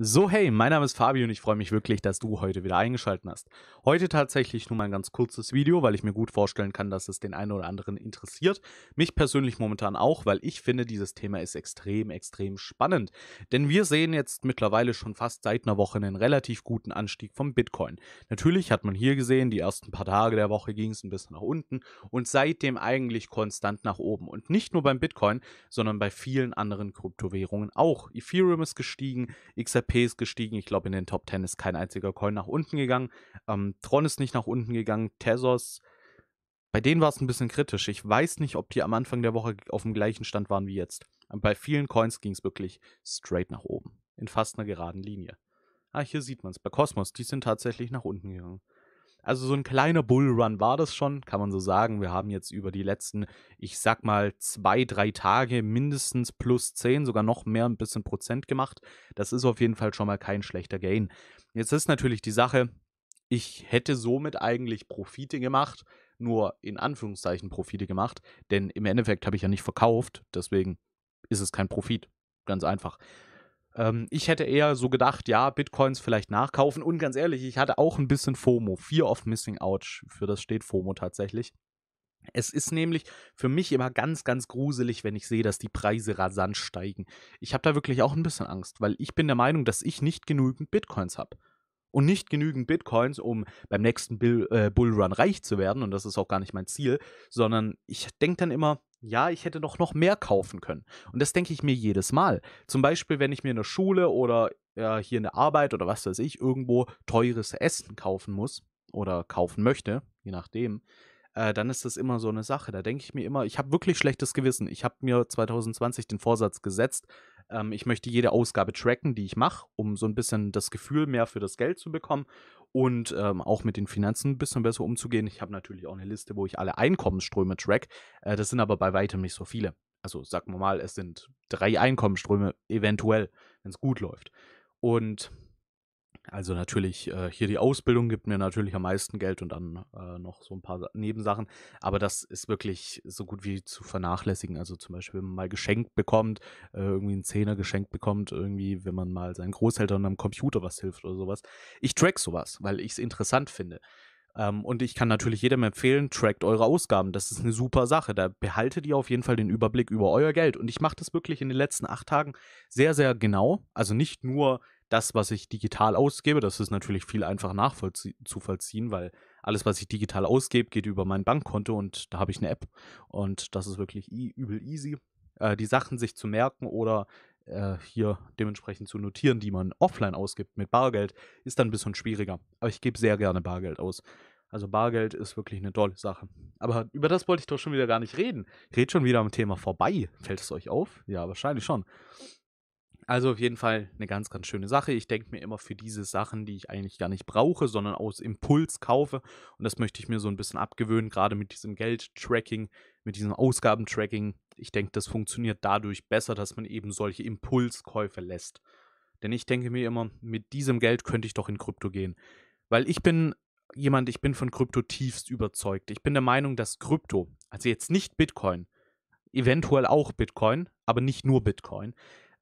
So, hey, mein Name ist Fabio und ich freue mich wirklich, dass du heute wieder eingeschaltet hast. Heute tatsächlich nur mal ein ganz kurzes Video, weil ich mir gut vorstellen kann, dass es den einen oder anderen interessiert. Mich persönlich momentan auch, weil ich finde, dieses Thema ist extrem, extrem spannend. Denn wir sehen jetzt mittlerweile schon fast seit einer Woche einen relativ guten Anstieg vom Bitcoin. Natürlich hat man hier gesehen, die ersten paar Tage der Woche ging es ein bisschen nach unten und seitdem eigentlich konstant nach oben. Und nicht nur beim Bitcoin, sondern bei vielen anderen Kryptowährungen auch. Ethereum ist gestiegen, XRP ist gestiegen. Ich glaube, in den Top 10 ist kein einziger Coin nach unten gegangen. Ähm, Tron ist nicht nach unten gegangen. Tezos, bei denen war es ein bisschen kritisch. Ich weiß nicht, ob die am Anfang der Woche auf dem gleichen Stand waren wie jetzt. Bei vielen Coins ging es wirklich straight nach oben. In fast einer geraden Linie. Ah, hier sieht man es. Bei Cosmos, die sind tatsächlich nach unten gegangen. Also so ein kleiner Bullrun war das schon, kann man so sagen. Wir haben jetzt über die letzten, ich sag mal, zwei, drei Tage mindestens plus 10, sogar noch mehr ein bisschen Prozent gemacht. Das ist auf jeden Fall schon mal kein schlechter Gain. Jetzt ist natürlich die Sache, ich hätte somit eigentlich Profite gemacht, nur in Anführungszeichen Profite gemacht, denn im Endeffekt habe ich ja nicht verkauft, deswegen ist es kein Profit. Ganz einfach. Ähm, ich hätte eher so gedacht, ja, Bitcoins vielleicht nachkaufen. Und ganz ehrlich, ich hatte auch ein bisschen FOMO, Fear of Missing Out, für das steht FOMO tatsächlich. Es ist nämlich für mich immer ganz, ganz gruselig, wenn ich sehe, dass die Preise rasant steigen. Ich habe da wirklich auch ein bisschen Angst, weil ich bin der Meinung, dass ich nicht genügend Bitcoins habe. Und nicht genügend Bitcoins, um beim nächsten Bull, äh, Bullrun reich zu werden, und das ist auch gar nicht mein Ziel, sondern ich denke dann immer, ja, ich hätte noch, noch mehr kaufen können. Und das denke ich mir jedes Mal. Zum Beispiel, wenn ich mir in der Schule oder äh, hier in der Arbeit oder was weiß ich irgendwo teures Essen kaufen muss oder kaufen möchte, je nachdem, äh, dann ist das immer so eine Sache. Da denke ich mir immer, ich habe wirklich schlechtes Gewissen. Ich habe mir 2020 den Vorsatz gesetzt, ähm, ich möchte jede Ausgabe tracken, die ich mache, um so ein bisschen das Gefühl mehr für das Geld zu bekommen und ähm, auch mit den Finanzen ein bisschen besser umzugehen. Ich habe natürlich auch eine Liste, wo ich alle Einkommensströme track. Äh, das sind aber bei weitem nicht so viele. Also sagen wir mal, es sind drei Einkommensströme eventuell, wenn es gut läuft. Und also natürlich, äh, hier die Ausbildung gibt mir natürlich am meisten Geld und dann äh, noch so ein paar Nebensachen. Aber das ist wirklich so gut wie zu vernachlässigen. Also zum Beispiel, wenn man mal geschenkt bekommt, äh, irgendwie einen Zehner geschenkt bekommt, irgendwie, wenn man mal seinen Großeltern am Computer was hilft oder sowas. Ich track sowas, weil ich es interessant finde. Ähm, und ich kann natürlich jedem empfehlen, trackt eure Ausgaben. Das ist eine super Sache. Da behaltet ihr auf jeden Fall den Überblick über euer Geld. Und ich mache das wirklich in den letzten acht Tagen sehr, sehr genau. Also nicht nur das, was ich digital ausgebe, das ist natürlich viel einfacher nachzuvollziehen, weil alles, was ich digital ausgebe, geht über mein Bankkonto und da habe ich eine App. Und das ist wirklich e übel easy, äh, die Sachen sich zu merken oder äh, hier dementsprechend zu notieren, die man offline ausgibt mit Bargeld, ist dann ein bisschen schwieriger. Aber ich gebe sehr gerne Bargeld aus. Also Bargeld ist wirklich eine tolle Sache. Aber über das wollte ich doch schon wieder gar nicht reden. Ich schon wieder am Thema vorbei. Fällt es euch auf? Ja, wahrscheinlich schon. Also auf jeden Fall eine ganz, ganz schöne Sache. Ich denke mir immer für diese Sachen, die ich eigentlich gar nicht brauche, sondern aus Impuls kaufe. Und das möchte ich mir so ein bisschen abgewöhnen, gerade mit diesem Geld-Tracking, mit diesem Ausgabentracking. Ich denke, das funktioniert dadurch besser, dass man eben solche Impulskäufe lässt. Denn ich denke mir immer, mit diesem Geld könnte ich doch in Krypto gehen. Weil ich bin jemand, ich bin von Krypto tiefst überzeugt. Ich bin der Meinung, dass Krypto, also jetzt nicht Bitcoin, eventuell auch Bitcoin, aber nicht nur Bitcoin,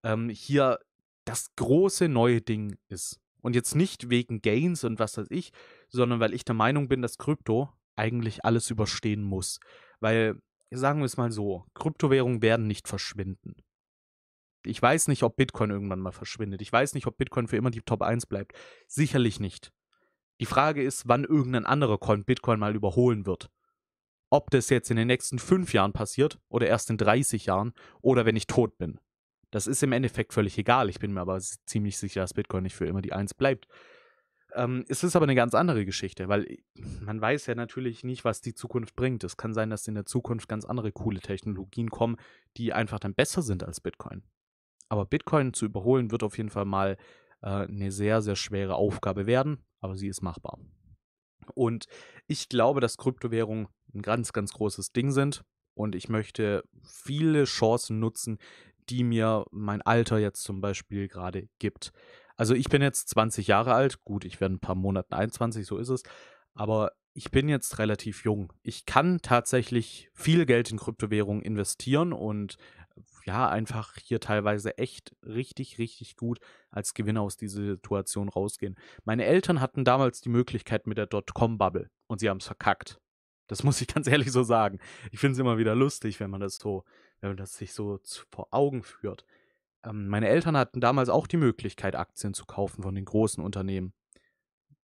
ähm, hier das große neue Ding ist. Und jetzt nicht wegen Gains und was weiß ich, sondern weil ich der Meinung bin, dass Krypto eigentlich alles überstehen muss. Weil, sagen wir es mal so, Kryptowährungen werden nicht verschwinden. Ich weiß nicht, ob Bitcoin irgendwann mal verschwindet. Ich weiß nicht, ob Bitcoin für immer die Top 1 bleibt. Sicherlich nicht. Die Frage ist, wann irgendein anderer Coin Bitcoin mal überholen wird. Ob das jetzt in den nächsten fünf Jahren passiert oder erst in 30 Jahren oder wenn ich tot bin. Das ist im Endeffekt völlig egal. Ich bin mir aber ziemlich sicher, dass Bitcoin nicht für immer die Eins bleibt. Ähm, es ist aber eine ganz andere Geschichte, weil äh, man weiß ja natürlich nicht, was die Zukunft bringt. Es kann sein, dass in der Zukunft ganz andere coole Technologien kommen, die einfach dann besser sind als Bitcoin. Aber Bitcoin zu überholen wird auf jeden Fall mal äh, eine sehr, sehr schwere Aufgabe werden, aber sie ist machbar. Und ich glaube, dass Kryptowährungen ein ganz, ganz großes Ding sind. Und ich möchte viele Chancen nutzen, die mir mein Alter jetzt zum Beispiel gerade gibt. Also ich bin jetzt 20 Jahre alt, gut, ich werde ein paar Monaten 21, so ist es, aber ich bin jetzt relativ jung. Ich kann tatsächlich viel Geld in Kryptowährungen investieren und ja, einfach hier teilweise echt richtig, richtig gut als Gewinner aus dieser Situation rausgehen. Meine Eltern hatten damals die Möglichkeit mit der Dotcom-Bubble und sie haben es verkackt. Das muss ich ganz ehrlich so sagen. Ich finde es immer wieder lustig, wenn man das so wenn man das sich so zu, vor Augen führt. Ähm, meine Eltern hatten damals auch die Möglichkeit, Aktien zu kaufen von den großen Unternehmen.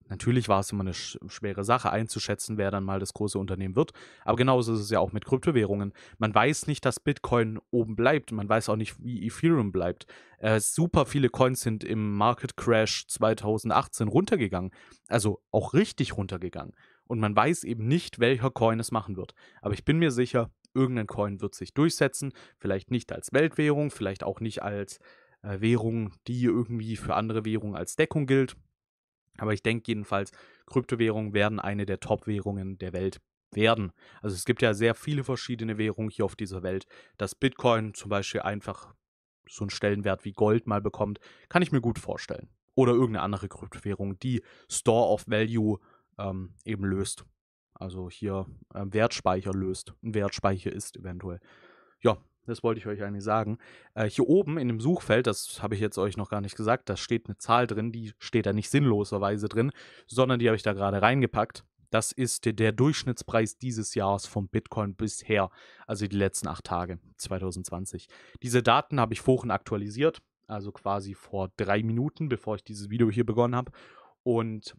Natürlich war es immer eine sch schwere Sache einzuschätzen, wer dann mal das große Unternehmen wird. Aber genauso ist es ja auch mit Kryptowährungen. Man weiß nicht, dass Bitcoin oben bleibt. Man weiß auch nicht, wie Ethereum bleibt. Äh, super viele Coins sind im Market Crash 2018 runtergegangen. Also auch richtig runtergegangen. Und man weiß eben nicht, welcher Coin es machen wird. Aber ich bin mir sicher, irgendein Coin wird sich durchsetzen, vielleicht nicht als Weltwährung, vielleicht auch nicht als äh, Währung, die irgendwie für andere Währungen als Deckung gilt. Aber ich denke jedenfalls, Kryptowährungen werden eine der Top-Währungen der Welt werden. Also es gibt ja sehr viele verschiedene Währungen hier auf dieser Welt. Dass Bitcoin zum Beispiel einfach so einen Stellenwert wie Gold mal bekommt, kann ich mir gut vorstellen. Oder irgendeine andere Kryptowährung, die Store of Value ähm, eben löst. Also hier äh, Wertspeicher löst. Ein Wertspeicher ist eventuell. Ja, das wollte ich euch eigentlich sagen. Äh, hier oben in dem Suchfeld, das habe ich jetzt euch noch gar nicht gesagt, da steht eine Zahl drin, die steht da nicht sinnloserweise drin, sondern die habe ich da gerade reingepackt. Das ist der Durchschnittspreis dieses Jahres vom Bitcoin bisher, also die letzten acht Tage 2020. Diese Daten habe ich vorhin aktualisiert, also quasi vor drei Minuten, bevor ich dieses Video hier begonnen habe. Und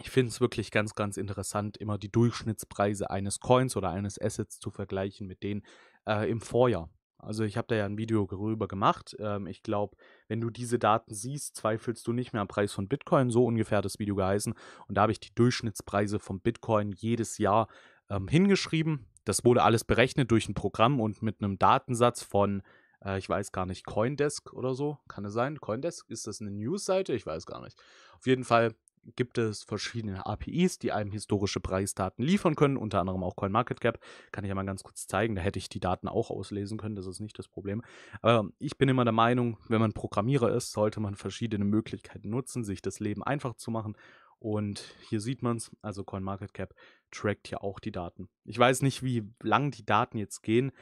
ich finde es wirklich ganz, ganz interessant, immer die Durchschnittspreise eines Coins oder eines Assets zu vergleichen mit denen äh, im Vorjahr. Also ich habe da ja ein Video darüber gemacht. Ähm, ich glaube, wenn du diese Daten siehst, zweifelst du nicht mehr am Preis von Bitcoin. So ungefähr hat das Video geheißen. Und da habe ich die Durchschnittspreise von Bitcoin jedes Jahr ähm, hingeschrieben. Das wurde alles berechnet durch ein Programm und mit einem Datensatz von, äh, ich weiß gar nicht, Coindesk oder so. Kann es sein? Coindesk? Ist das eine News-Seite? Ich weiß gar nicht. Auf jeden Fall gibt es verschiedene APIs, die einem historische Preisdaten liefern können, unter anderem auch CoinMarketCap. Kann ich ja mal ganz kurz zeigen, da hätte ich die Daten auch auslesen können, das ist nicht das Problem. Aber ähm, ich bin immer der Meinung, wenn man Programmierer ist, sollte man verschiedene Möglichkeiten nutzen, sich das Leben einfach zu machen. Und hier sieht man es, also CoinMarketCap trackt hier auch die Daten. Ich weiß nicht, wie lang die Daten jetzt gehen.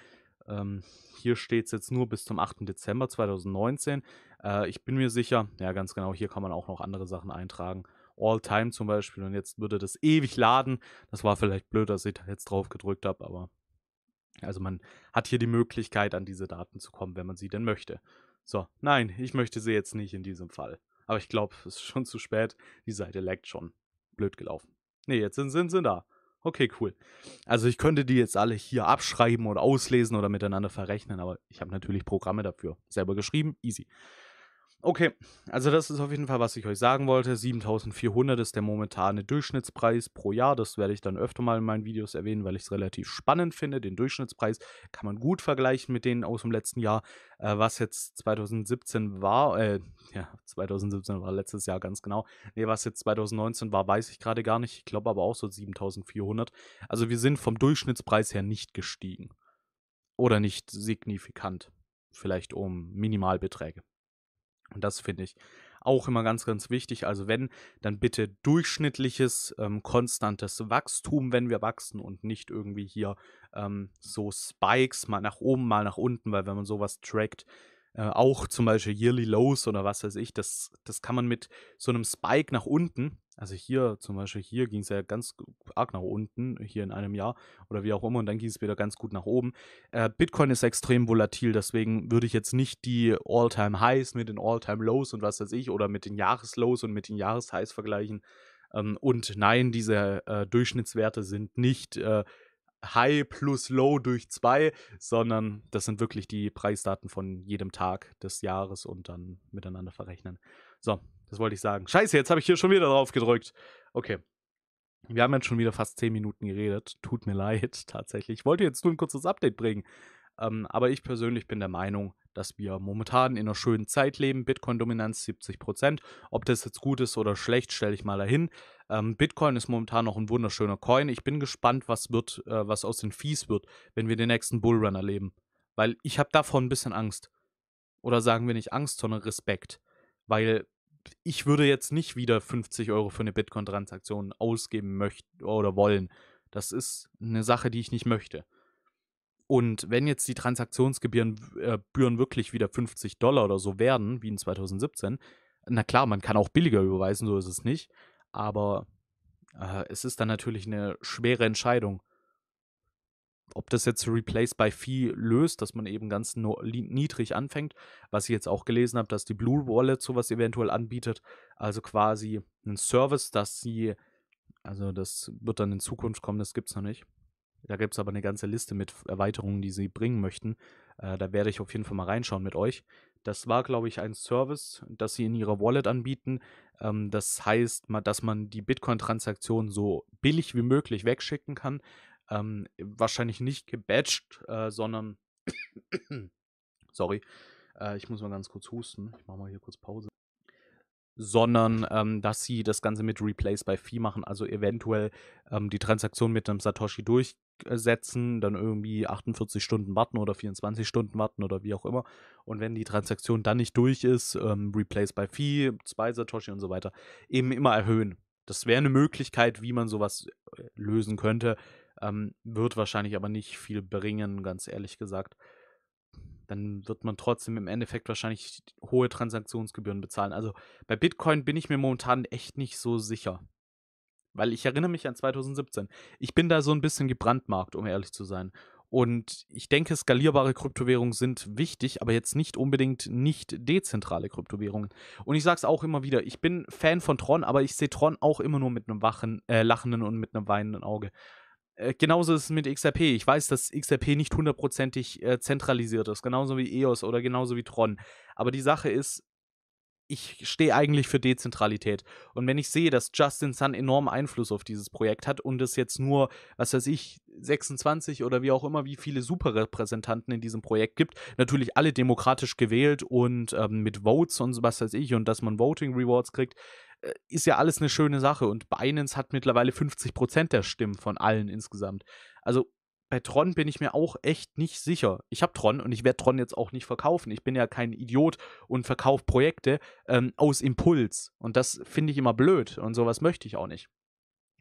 Ähm, hier steht es jetzt nur bis zum 8. Dezember 2019. Äh, ich bin mir sicher, ja ganz genau, hier kann man auch noch andere Sachen eintragen. All-Time zum Beispiel und jetzt würde das ewig laden. Das war vielleicht blöd, dass ich da jetzt drauf gedrückt habe, aber also man hat hier die Möglichkeit, an diese Daten zu kommen, wenn man sie denn möchte. So, nein, ich möchte sie jetzt nicht in diesem Fall. Aber ich glaube, es ist schon zu spät. Die Seite laggt schon. Blöd gelaufen. Nee, jetzt sind, sind sie da. Okay, cool. Also ich könnte die jetzt alle hier abschreiben oder auslesen oder miteinander verrechnen, aber ich habe natürlich Programme dafür selber geschrieben. Easy. Okay, also das ist auf jeden Fall, was ich euch sagen wollte. 7400 ist der momentane Durchschnittspreis pro Jahr. Das werde ich dann öfter mal in meinen Videos erwähnen, weil ich es relativ spannend finde. Den Durchschnittspreis kann man gut vergleichen mit denen aus dem letzten Jahr, äh, was jetzt 2017 war. Äh, ja, 2017 war letztes Jahr ganz genau. Ne, was jetzt 2019 war, weiß ich gerade gar nicht. Ich glaube aber auch so 7400. Also wir sind vom Durchschnittspreis her nicht gestiegen. Oder nicht signifikant. Vielleicht um Minimalbeträge. Und das finde ich auch immer ganz, ganz wichtig. Also wenn, dann bitte durchschnittliches, ähm, konstantes Wachstum, wenn wir wachsen und nicht irgendwie hier ähm, so Spikes, mal nach oben, mal nach unten, weil wenn man sowas trackt, äh, auch zum Beispiel Yearly Lows oder was weiß ich, das, das kann man mit so einem Spike nach unten also hier zum Beispiel, hier ging es ja ganz arg nach unten, hier in einem Jahr oder wie auch immer, und dann ging es wieder ganz gut nach oben. Äh, Bitcoin ist extrem volatil, deswegen würde ich jetzt nicht die All-Time-Highs mit den All-Time-Lows und was weiß ich oder mit den Jahreslows und mit den Jahreshighs vergleichen. Ähm, und nein, diese äh, Durchschnittswerte sind nicht äh, High plus Low durch zwei, sondern das sind wirklich die Preisdaten von jedem Tag des Jahres und dann miteinander verrechnen. So, das wollte ich sagen. Scheiße, jetzt habe ich hier schon wieder drauf gedrückt. Okay. Wir haben jetzt schon wieder fast 10 Minuten geredet. Tut mir leid, tatsächlich. Ich wollte jetzt nur ein kurzes Update bringen. Ähm, aber ich persönlich bin der Meinung, dass wir momentan in einer schönen Zeit leben. Bitcoin-Dominanz 70%. Ob das jetzt gut ist oder schlecht, stelle ich mal dahin. Ähm, Bitcoin ist momentan noch ein wunderschöner Coin. Ich bin gespannt, was wird, äh, was aus den Fees wird, wenn wir den nächsten Bullrun erleben. Weil ich habe davon ein bisschen Angst. Oder sagen wir nicht Angst, sondern Respekt. Weil ich würde jetzt nicht wieder 50 Euro für eine Bitcoin-Transaktion ausgeben möchten oder wollen. Das ist eine Sache, die ich nicht möchte. Und wenn jetzt die Transaktionsgebühren äh, wirklich wieder 50 Dollar oder so werden, wie in 2017, na klar, man kann auch billiger überweisen, so ist es nicht. Aber äh, es ist dann natürlich eine schwere Entscheidung ob das jetzt Replace by Fee löst, dass man eben ganz niedrig anfängt, was ich jetzt auch gelesen habe, dass die Blue Wallet sowas eventuell anbietet, also quasi ein Service, dass sie, also das wird dann in Zukunft kommen, das gibt es noch nicht. Da gibt es aber eine ganze Liste mit Erweiterungen, die sie bringen möchten. Äh, da werde ich auf jeden Fall mal reinschauen mit euch. Das war, glaube ich, ein Service, das sie in ihrer Wallet anbieten. Ähm, das heißt, dass man die Bitcoin-Transaktion so billig wie möglich wegschicken kann ähm, wahrscheinlich nicht gebatcht, äh, sondern sorry, äh, ich muss mal ganz kurz husten. Ich mache mal hier kurz Pause. Sondern, ähm, dass sie das Ganze mit Replace by Fee machen, also eventuell ähm, die Transaktion mit einem Satoshi durchsetzen, dann irgendwie 48 Stunden warten oder 24 Stunden warten oder wie auch immer. Und wenn die Transaktion dann nicht durch ist, ähm, Replace by Fee, zwei Satoshi und so weiter, eben immer erhöhen. Das wäre eine Möglichkeit, wie man sowas äh, lösen könnte. Ähm, wird wahrscheinlich aber nicht viel bringen, ganz ehrlich gesagt. Dann wird man trotzdem im Endeffekt wahrscheinlich hohe Transaktionsgebühren bezahlen. Also bei Bitcoin bin ich mir momentan echt nicht so sicher. Weil ich erinnere mich an 2017. Ich bin da so ein bisschen gebrandmarkt, um ehrlich zu sein. Und ich denke, skalierbare Kryptowährungen sind wichtig, aber jetzt nicht unbedingt nicht dezentrale Kryptowährungen. Und ich sage es auch immer wieder, ich bin Fan von Tron, aber ich sehe Tron auch immer nur mit einem wachen, äh, lachenden und mit einem weinenden Auge. Äh, genauso ist es mit XRP. Ich weiß, dass XRP nicht hundertprozentig äh, zentralisiert ist, genauso wie EOS oder genauso wie Tron. Aber die Sache ist, ich stehe eigentlich für Dezentralität. Und wenn ich sehe, dass Justin Sun enormen Einfluss auf dieses Projekt hat und es jetzt nur, was weiß ich, 26 oder wie auch immer, wie viele Superrepräsentanten in diesem Projekt gibt, natürlich alle demokratisch gewählt und ähm, mit Votes und was weiß ich und dass man Voting Rewards kriegt, äh, ist ja alles eine schöne Sache. Und Binance hat mittlerweile 50 Prozent der Stimmen von allen insgesamt. Also bei Tron bin ich mir auch echt nicht sicher. Ich habe Tron und ich werde Tron jetzt auch nicht verkaufen. Ich bin ja kein Idiot und verkaufe Projekte ähm, aus Impuls. Und das finde ich immer blöd und sowas möchte ich auch nicht.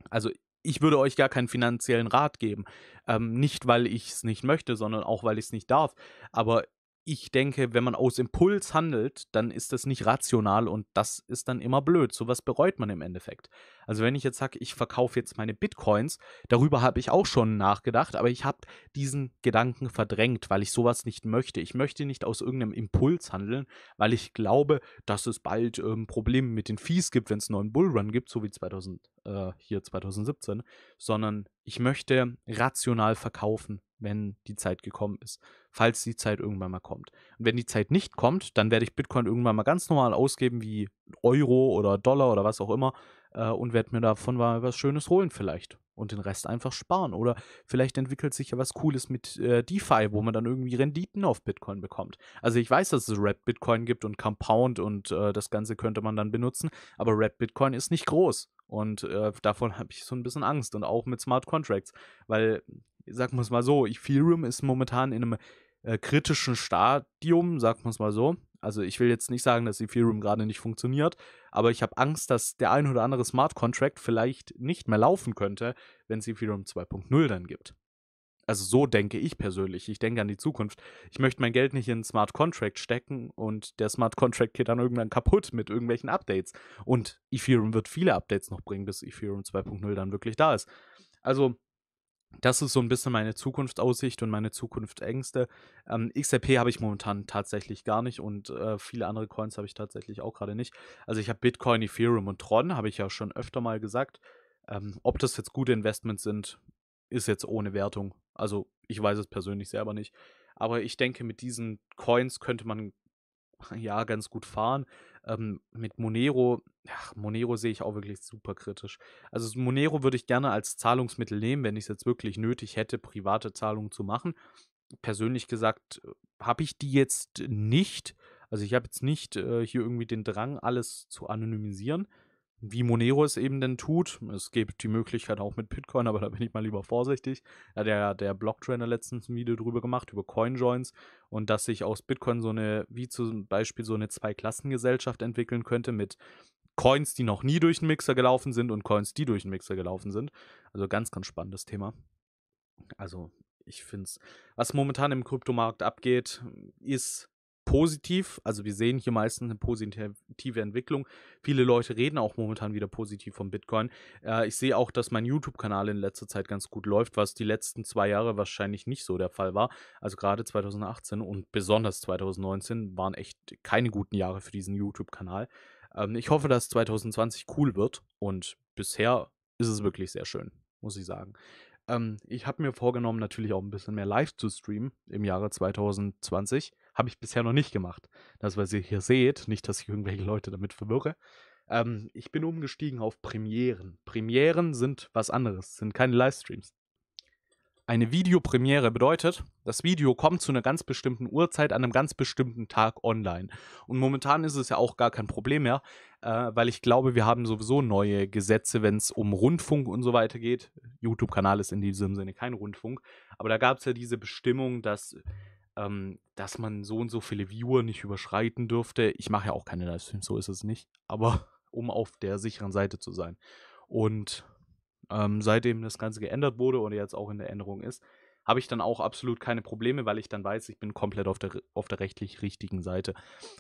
Also ich würde euch gar keinen finanziellen Rat geben. Ähm, nicht, weil ich es nicht möchte, sondern auch, weil ich es nicht darf. Aber ich denke, wenn man aus Impuls handelt, dann ist das nicht rational und das ist dann immer blöd. So was bereut man im Endeffekt. Also wenn ich jetzt sage, ich verkaufe jetzt meine Bitcoins, darüber habe ich auch schon nachgedacht, aber ich habe diesen Gedanken verdrängt, weil ich sowas nicht möchte. Ich möchte nicht aus irgendeinem Impuls handeln, weil ich glaube, dass es bald ähm, Probleme mit den Fees gibt, wenn es einen neuen Bullrun gibt, so wie 2000, äh, hier 2017, sondern ich möchte rational verkaufen wenn die Zeit gekommen ist, falls die Zeit irgendwann mal kommt. Und wenn die Zeit nicht kommt, dann werde ich Bitcoin irgendwann mal ganz normal ausgeben wie Euro oder Dollar oder was auch immer äh, und werde mir davon mal was Schönes holen vielleicht und den Rest einfach sparen. Oder vielleicht entwickelt sich ja was Cooles mit äh, DeFi, wo man dann irgendwie Renditen auf Bitcoin bekommt. Also ich weiß, dass es Rap Bitcoin gibt und Compound und äh, das Ganze könnte man dann benutzen, aber Rap Bitcoin ist nicht groß. Und äh, davon habe ich so ein bisschen Angst und auch mit Smart Contracts, weil sagen wir es mal so, Ethereum ist momentan in einem äh, kritischen Stadium, sagen wir es mal so. Also ich will jetzt nicht sagen, dass Ethereum gerade nicht funktioniert, aber ich habe Angst, dass der ein oder andere Smart Contract vielleicht nicht mehr laufen könnte, wenn es Ethereum 2.0 dann gibt. Also so denke ich persönlich. Ich denke an die Zukunft. Ich möchte mein Geld nicht in einen Smart Contract stecken und der Smart Contract geht dann irgendwann kaputt mit irgendwelchen Updates. Und Ethereum wird viele Updates noch bringen, bis Ethereum 2.0 dann wirklich da ist. Also das ist so ein bisschen meine Zukunftsaussicht und meine Zukunftsängste. Ähm, XRP habe ich momentan tatsächlich gar nicht und, äh, viele andere Coins habe ich tatsächlich auch gerade nicht. Also, ich habe Bitcoin, Ethereum und Tron, habe ich ja schon öfter mal gesagt. Ähm, ob das jetzt gute Investments sind, ist jetzt ohne Wertung. Also, ich weiß es persönlich selber nicht. Aber ich denke, mit diesen Coins könnte man, ja, ganz gut fahren. Ähm, mit Monero, ach, Monero sehe ich auch wirklich super kritisch. Also Monero würde ich gerne als Zahlungsmittel nehmen, wenn ich es jetzt wirklich nötig hätte, private Zahlungen zu machen. Persönlich gesagt, äh, habe ich die jetzt nicht. Also ich habe jetzt nicht äh, hier irgendwie den Drang, alles zu anonymisieren wie Monero es eben denn tut. Es gibt die Möglichkeit auch mit Bitcoin, aber da bin ich mal lieber vorsichtig. Ja, der, der Blocktrainer letztens ein Video drüber gemacht, über Coinjoins und dass sich aus Bitcoin so eine, wie zum Beispiel so eine Zweiklassengesellschaft entwickeln könnte mit Coins, die noch nie durch den Mixer gelaufen sind und Coins, die durch den Mixer gelaufen sind. Also ganz, ganz spannendes Thema. Also ich finde es, was momentan im Kryptomarkt abgeht, ist positiv. Also wir sehen hier meistens eine positive Entwicklung. Viele Leute reden auch momentan wieder positiv vom Bitcoin. Äh, ich sehe auch, dass mein YouTube-Kanal in letzter Zeit ganz gut läuft, was die letzten zwei Jahre wahrscheinlich nicht so der Fall war. Also gerade 2018 und besonders 2019 waren echt keine guten Jahre für diesen YouTube-Kanal. Ähm, ich hoffe, dass 2020 cool wird und bisher ist es wirklich sehr schön, muss ich sagen. Ähm, ich habe mir vorgenommen, natürlich auch ein bisschen mehr live zu streamen im Jahre 2020. Habe ich bisher noch nicht gemacht. Das, was ihr hier seht, nicht, dass ich irgendwelche Leute damit verwirre. Ähm, ich bin umgestiegen auf Premieren. Premieren sind was anderes, sind keine Livestreams. Eine Videopremiere bedeutet, das Video kommt zu einer ganz bestimmten Uhrzeit an einem ganz bestimmten Tag online. Und momentan ist es ja auch gar kein Problem mehr, äh, weil ich glaube, wir haben sowieso neue Gesetze, wenn es um Rundfunk und so weiter geht. YouTube-Kanal ist in diesem Sinne kein Rundfunk, aber da gab es ja diese Bestimmung, dass ähm, dass man so und so viele Viewer nicht überschreiten dürfte. Ich mache ja auch keine Livestreams, so ist es nicht, aber um auf der sicheren Seite zu sein. Und ähm, seitdem das Ganze geändert wurde und jetzt auch in der Änderung ist, habe ich dann auch absolut keine Probleme, weil ich dann weiß, ich bin komplett auf der, auf der rechtlich richtigen Seite.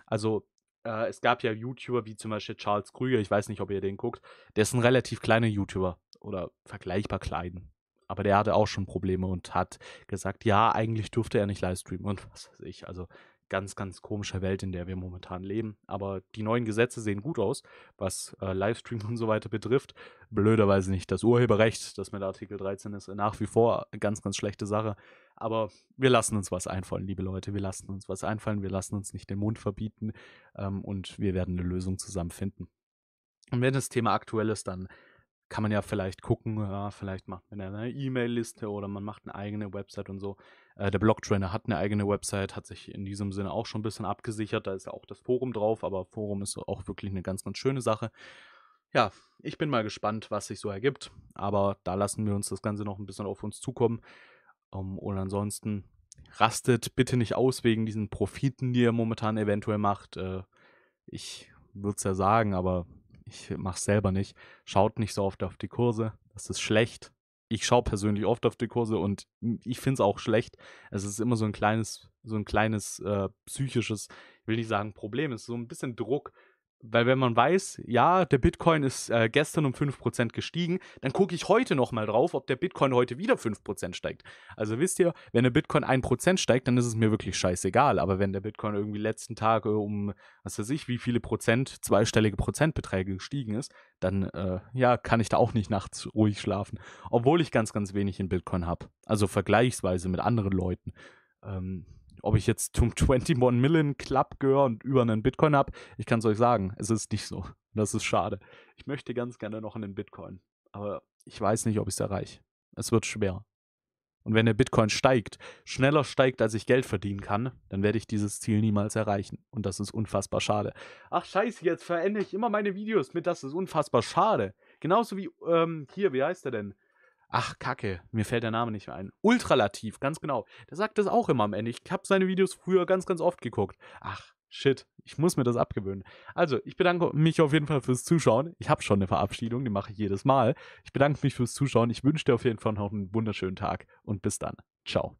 Also äh, es gab ja YouTuber wie zum Beispiel Charles Krüger, ich weiß nicht, ob ihr den guckt, der ist ein relativ kleiner YouTuber oder vergleichbar klein, aber der hatte auch schon Probleme und hat gesagt, ja, eigentlich durfte er nicht livestreamen und was weiß ich. Also ganz, ganz komische Welt, in der wir momentan leben. Aber die neuen Gesetze sehen gut aus, was äh, Livestream und so weiter betrifft. Blöderweise nicht das Urheberrecht, das mit Artikel 13 ist, nach wie vor ganz, ganz schlechte Sache. Aber wir lassen uns was einfallen, liebe Leute. Wir lassen uns was einfallen. Wir lassen uns nicht den Mund verbieten ähm, und wir werden eine Lösung zusammen finden. Und wenn das Thema aktuell ist, dann kann man ja vielleicht gucken, ja, vielleicht macht man eine E-Mail-Liste oder man macht eine eigene Website und so. Äh, der Blog-Trainer hat eine eigene Website, hat sich in diesem Sinne auch schon ein bisschen abgesichert. Da ist ja auch das Forum drauf, aber Forum ist auch wirklich eine ganz, ganz schöne Sache. Ja, ich bin mal gespannt, was sich so ergibt, aber da lassen wir uns das Ganze noch ein bisschen auf uns zukommen. Um, ähm, und ansonsten rastet bitte nicht aus wegen diesen Profiten, die ihr momentan eventuell macht. Äh, ich würde es ja sagen, aber ich mache es selber nicht, schaut nicht so oft auf die Kurse, das ist schlecht. Ich schaue persönlich oft auf die Kurse und ich finde es auch schlecht. Es ist immer so ein kleines, so ein kleines äh, psychisches, will nicht sagen Problem, es ist so ein bisschen Druck, weil wenn man weiß, ja, der Bitcoin ist äh, gestern um 5% gestiegen, dann gucke ich heute nochmal drauf, ob der Bitcoin heute wieder 5% steigt. Also wisst ihr, wenn der Bitcoin 1% steigt, dann ist es mir wirklich scheißegal. Aber wenn der Bitcoin irgendwie letzten Tage um, was weiß ich, wie viele Prozent, zweistellige Prozentbeträge gestiegen ist, dann äh, ja, kann ich da auch nicht nachts ruhig schlafen. Obwohl ich ganz, ganz wenig in Bitcoin habe. Also vergleichsweise mit anderen Leuten. Ähm, ob ich jetzt zum 21 Million Club gehöre und über einen Bitcoin habe, ich kann es euch sagen, es ist nicht so. Das ist schade. Ich möchte ganz gerne noch einen Bitcoin, aber ich weiß nicht, ob ich es erreiche. Es wird schwer. Und wenn der Bitcoin steigt, schneller steigt, als ich Geld verdienen kann, dann werde ich dieses Ziel niemals erreichen. Und das ist unfassbar schade. Ach scheiße, jetzt verende ich immer meine Videos mit, das ist unfassbar schade. Genauso wie ähm, hier, wie heißt er denn? Ach, Kacke, mir fällt der Name nicht mehr ein. Ultralativ, ganz genau. Der sagt das auch immer am Ende. Ich habe seine Videos früher ganz, ganz oft geguckt. Ach, shit, ich muss mir das abgewöhnen. Also, ich bedanke mich auf jeden Fall fürs Zuschauen. Ich habe schon eine Verabschiedung, die mache ich jedes Mal. Ich bedanke mich fürs Zuschauen. Ich wünsche dir auf jeden Fall noch einen wunderschönen Tag und bis dann. Ciao.